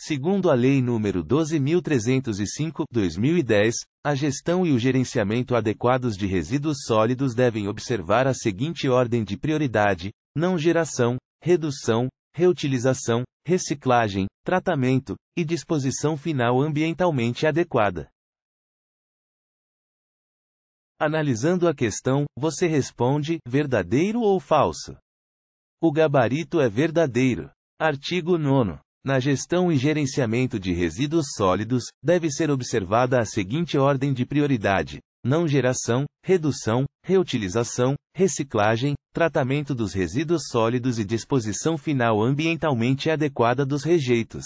Segundo a Lei nº 12.305/2010, a gestão e o gerenciamento adequados de resíduos sólidos devem observar a seguinte ordem de prioridade: não geração, redução, reutilização, reciclagem, tratamento e disposição final ambientalmente adequada. Analisando a questão, você responde: verdadeiro ou falso? O gabarito é verdadeiro. Artigo 9 na gestão e gerenciamento de resíduos sólidos, deve ser observada a seguinte ordem de prioridade: não geração, redução, reutilização, reciclagem, tratamento dos resíduos sólidos e disposição final ambientalmente adequada dos rejeitos.